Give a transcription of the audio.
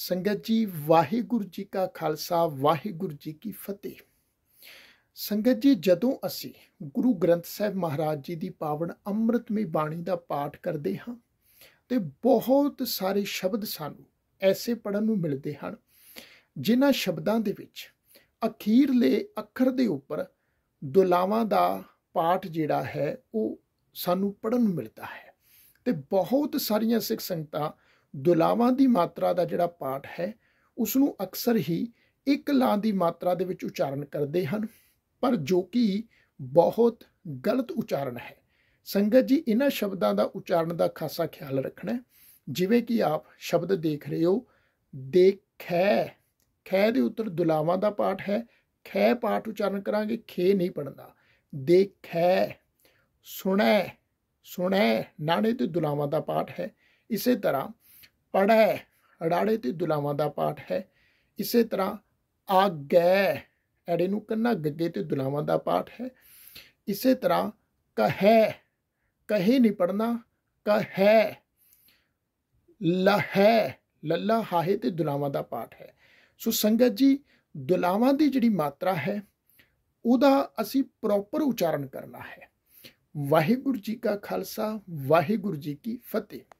ਸੰਗਤ ਜੀ ਵਾਹਿਗੁਰੂ ਜੀ ਕਾ ਖਾਲਸਾ ਵਾਹਿਗੁਰੂ ਜੀ ਕੀ ਫਤਿਹ ਸੰਗਤ ਜੀ ਜਦੋਂ ਅਸੀਂ ਗੁਰੂ ਗ੍ਰੰਥ ਸਾਹਿਬ ਮਹਾਰਾਜ ਜੀ ਦੀ ਪਾਵਨ ਅੰਮ੍ਰਿਤਮਈ ਬਾਣੀ ਦਾ ਪਾਠ ਕਰਦੇ ਹਾਂ ਤੇ ਬਹੁਤ ਸਾਰੇ ਸ਼ਬਦ ਸਾਨੂੰ ਐਸੇ ਪੜਨ ਨੂੰ ਮਿਲਦੇ ਹਨ ਜਿਨ੍ਹਾਂ ਸ਼ਬਦਾਂ ਦੇ ਵਿੱਚ ਅਖੀਰਲੇ ਅੱਖਰ ਦੇ ਉੱਪਰ ਦੁਲਾਵਾਂ ਦਾ ਪਾਠ ਜਿਹੜਾ ਹੈ ਉਹ ਸਾਨੂੰ ਪੜਨ ਨੂੰ ਮਿਲਦਾ ਹੈ ਤੇ ਬਹੁਤ ਸਾਰੀਆਂ ਸਿੱਖ ਸੰਗਤਾਂ ਦੁਲਾਵਾਂ ਦੀ ਮਾਤਰਾ ਦਾ ਜਿਹੜਾ ਪਾਠ ਹੈ ਉਸ ਨੂੰ ਅਕਸਰ ਹੀ ਇੱਕ ਲਾਂ ਦੀ ਮਾਤਰਾ ਦੇ ਵਿੱਚ ਉਚਾਰਨ ਕਰਦੇ ਹਨ ਪਰ ਜੋ ਕਿ ਬਹੁਤ ਗਲਤ ਉਚਾਰਨ ਹੈ ਸੰਗਤ ਜੀ ਇਹਨਾਂ ਸ਼ਬਦਾਂ ਦਾ ਉਚਾਰਨ ਦਾ ਖਾਸਾ ਖਿਆਲ ਰੱਖਣਾ ਜਿਵੇਂ ਕਿ ਆਪ ਸ਼ਬਦ ਦੇਖ ਰਹੇ ਹੋ ਦੇਖੈ ਖੈ ਦੇ ਉੱਤਰ ਦੁਲਾਵਾਂ ਦਾ ਪਾਠ ਹੈ ਖੈ ਪਾਠ ਉਚਾਰਨ ਕਰਾਂਗੇ ਖੇ ਨਹੀਂ ਪੜਨਾ ਦੇਖੈ ਸੁਣੈ ਸੁਣੈ ਨਾਣੇ ਤੇ ਦੁਲਾਵਾਂ ਦਾ ਪਾਠ ਹੈ ਇਸੇ ਤਰ੍ਹਾਂ ਪੜਾ ਹੈ ਅੜਾੜੇ ਤੇ ਦੁਲਾਵਾਂ ਦਾ ਪਾਠ ਹੈ ਇਸੇ ਤਰ੍ਹਾਂ ਆਗੈ ਗਏ ਐੜੇ ਨੂੰ ਕੰਨਾ ਗੱਗੇ ਤੇ ਦੁਲਾਵਾਂ ਦਾ ਪਾਠ ਹੈ ਇਸੇ ਤਰ੍ਹਾਂ ਕਹੈ ਕਹੀ ਨਹੀਂ ਪੜਨਾ ਕਹੈ ਲਹੈ ਲੱਲਾ ਹਾਹੇ ਤੇ ਦੁਲਾਵਾਂ ਦਾ ਪਾਠ ਹੈ ਸੋ ਸੰਗਤ ਜੀ ਦੁਲਾਵਾਂ ਦੀ ਜਿਹੜੀ ਮਾਤਰਾ ਹੈ ਉਹਦਾ ਅਸੀਂ ਪ੍ਰੋਪਰ ਉਚਾਰਨ ਕਰਨਾ ਹੈ ਵਾਹਿਗੁਰੂ ਜੀ ਕਾ ਖਾਲਸਾ ਵਾਹਿਗੁਰੂ ਜੀ ਕੀ ਫਤਿਹ